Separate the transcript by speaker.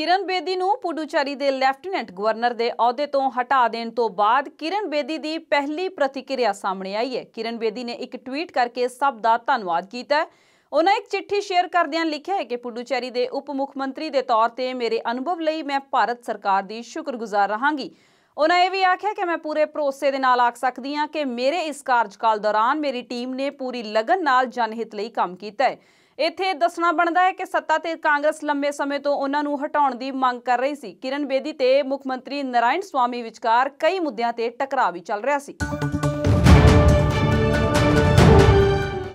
Speaker 1: ਕਿਰਨ ਬੇਦੀ ਨੂੰ ਪੁਡੂਚਰੀ ਦੇ lieutenant governor ਦੇ ਅਹੁਦੇ ਤੋਂ ਹਟਾ ਦੇਣ ਤੋਂ ਬਾਅਦ ਕਿਰਨ ਬੇਦੀ ਦੀ ਪਹਿਲੀ ਪ੍ਰਤੀਕਿਰਿਆ ਸਾਹਮਣੇ ਆਈ ਹੈ ਕਿਰਨ ਬੇਦੀ ਨੇ ਇੱਕ ਟਵੀਟ ਕਰਕੇ ਸਭ ਦਾ ਧੰਨਵਾਦ ਕੀਤਾ ਉਹਨਾਂ ਇੱਕ ਚਿੱਠੀ ਸ਼ੇਅਰ ਕਰਦਿਆਂ ਲਿਖਿਆ ਹੈ ਕਿ ਪੁਡੂਚਰੀ ਦੇ ਉਪ ਮੁੱਖ ਮੰਤਰੀ ਦੇ ਤੌਰ ਤੇ ਮੇਰੇ ਅਨੁਭਵ ਲਈ ਮੈਂ ਭਾਰਤ ਸਰਕਾਰ ਦੀ ਸ਼ੁਕਰਗੁਜ਼ਾਰ ਰਹਾਂਗੀ ਉਹਨਾਂ ਇਹ ਵੀ ਆਖਿਆ ਕਿ ਮੈਂ ਪੂਰੇ ਭਰੋਸੇ ਦੇ ਨਾਲ ਆਖ ਸਕਦੀ ਹਾਂ ਕਿ ਮੇਰੇ ਇਸ ਕਾਰਜਕਾਲ ਦੌਰਾਨ ਮੇਰੀ ਟੀਮ ਨੇ ਪੂਰੀ ਲਗਨ ਨਾਲ ਜਨਹਿਤ ਲਈ ਕੰਮ ਕੀਤਾ ਹੈ ਇੱਥੇ ਦੱਸਣਾ ਬਣਦਾ ਹੈ ਕਿ ਸੱਤਾ ਤੇ ਕਾਂਗਰਸ ਲੰਬੇ ਸਮੇਂ ਤੋਂ ਉਹਨਾਂ ਨੂੰ ਹਟਾਉਣ ਦੀ ਮੰਗ ਕਰ ਰਹੀ ਸੀ ਕਿਰਨ ਬੇਦੀ ਤੇ ਮੁੱਖ ਮੰਤਰੀ ਨਰਾਇਣ ਸਵਾਮੀ ਵਿਚਕਾਰ ਕਈ ਮੁੱਦਿਆਂ ਤੇ ਟਕਰਾਅ ਵੀ ਚੱਲ ਰਿਹਾ ਸੀ